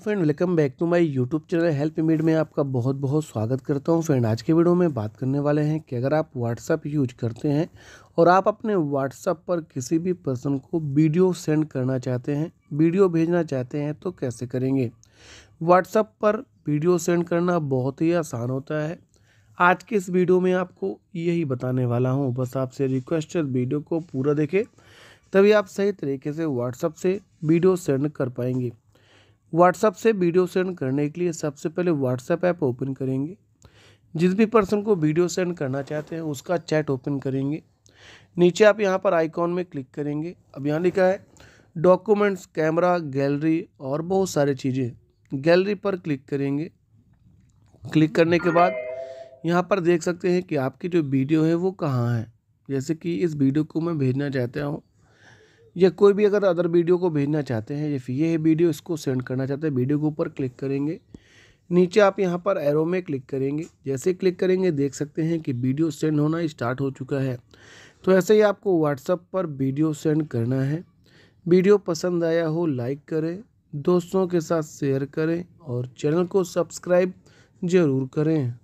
तो friend welcome back to my YouTube channel help मीड में आपका बहुत बहुत स्वागत करता हूं फ्रेंड आज के वीडियो में बात करने वाले हैं कि अगर आप व्हाट्सअप यूज करते हैं और आप अपने व्हाट्सअप पर किसी भी पर्सन को वीडियो सेंड करना चाहते हैं वीडियो भेजना चाहते हैं तो कैसे करेंगे व्हाट्सअप पर वीडियो सेंड करना बहुत ही आसान होता है आज के इस वीडियो में आपको यही बताने वाला हूँ बस आपसे रिक्वेस्ट है वीडियो को पूरा देखें तभी आप सही तरीके से व्हाट्सअप से वीडियो सेंड कर पाएंगे व्हाट्सएप से वीडियो सेंड करने के लिए सबसे पहले व्हाट्सएप ऐप ओपन करेंगे जिस भी पर्सन को वीडियो सेंड करना चाहते हैं उसका चैट ओपन करेंगे नीचे आप यहाँ पर आइकॉन में क्लिक करेंगे अब यहाँ लिखा है डॉक्यूमेंट्स कैमरा गैलरी और बहुत सारी चीज़ें गैलरी पर क्लिक करेंगे क्लिक करने के बाद यहाँ पर देख सकते हैं कि आपकी जो वीडियो है वो कहाँ है जैसे कि इस वीडियो को मैं भेजना चाहता हूँ या कोई भी अगर अदर वीडियो को भेजना चाहते हैं या ये वीडियो इसको सेंड करना चाहते हैं वीडियो के ऊपर क्लिक करेंगे नीचे आप यहाँ पर एरो में क्लिक करेंगे जैसे क्लिक करेंगे देख सकते हैं कि वीडियो सेंड होना स्टार्ट हो चुका है तो ऐसे ही आपको व्हाट्सअप पर वीडियो सेंड करना है वीडियो पसंद आया हो लाइक करें दोस्तों के साथ शेयर करें और चैनल को सब्सक्राइब ज़रूर करें